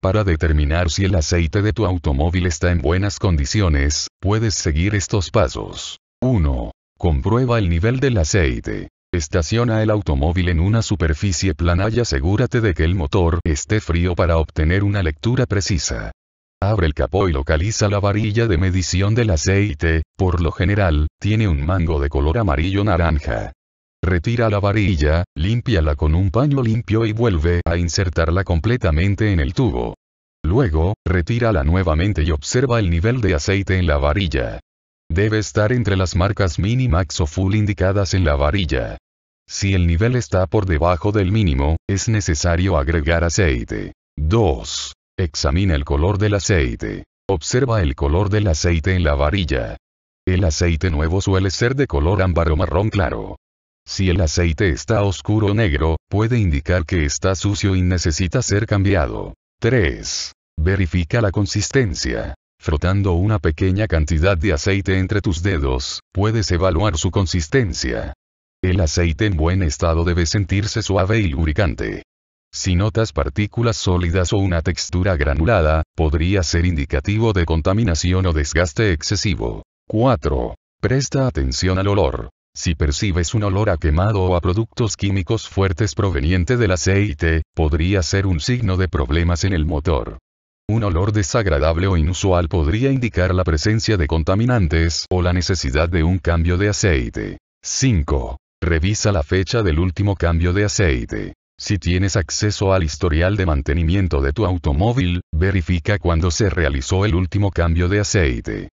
Para determinar si el aceite de tu automóvil está en buenas condiciones, puedes seguir estos pasos. 1. Comprueba el nivel del aceite. Estaciona el automóvil en una superficie plana y asegúrate de que el motor esté frío para obtener una lectura precisa. Abre el capó y localiza la varilla de medición del aceite, por lo general, tiene un mango de color amarillo naranja. Retira la varilla, límpiala con un paño limpio y vuelve a insertarla completamente en el tubo. Luego, retírala nuevamente y observa el nivel de aceite en la varilla. Debe estar entre las marcas max o Full indicadas en la varilla. Si el nivel está por debajo del mínimo, es necesario agregar aceite. 2. Examina el color del aceite. Observa el color del aceite en la varilla. El aceite nuevo suele ser de color ámbar o marrón claro. Si el aceite está oscuro o negro, puede indicar que está sucio y necesita ser cambiado. 3. Verifica la consistencia. Frotando una pequeña cantidad de aceite entre tus dedos, puedes evaluar su consistencia. El aceite en buen estado debe sentirse suave y lubricante. Si notas partículas sólidas o una textura granulada, podría ser indicativo de contaminación o desgaste excesivo. 4. Presta atención al olor. Si percibes un olor a quemado o a productos químicos fuertes proveniente del aceite, podría ser un signo de problemas en el motor. Un olor desagradable o inusual podría indicar la presencia de contaminantes o la necesidad de un cambio de aceite. 5. Revisa la fecha del último cambio de aceite. Si tienes acceso al historial de mantenimiento de tu automóvil, verifica cuándo se realizó el último cambio de aceite.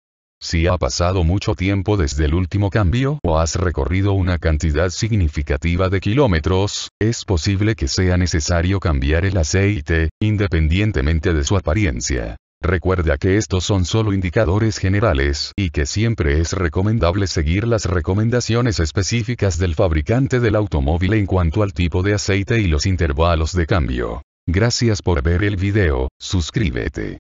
Si ha pasado mucho tiempo desde el último cambio o has recorrido una cantidad significativa de kilómetros, es posible que sea necesario cambiar el aceite, independientemente de su apariencia. Recuerda que estos son solo indicadores generales y que siempre es recomendable seguir las recomendaciones específicas del fabricante del automóvil en cuanto al tipo de aceite y los intervalos de cambio. Gracias por ver el video, suscríbete.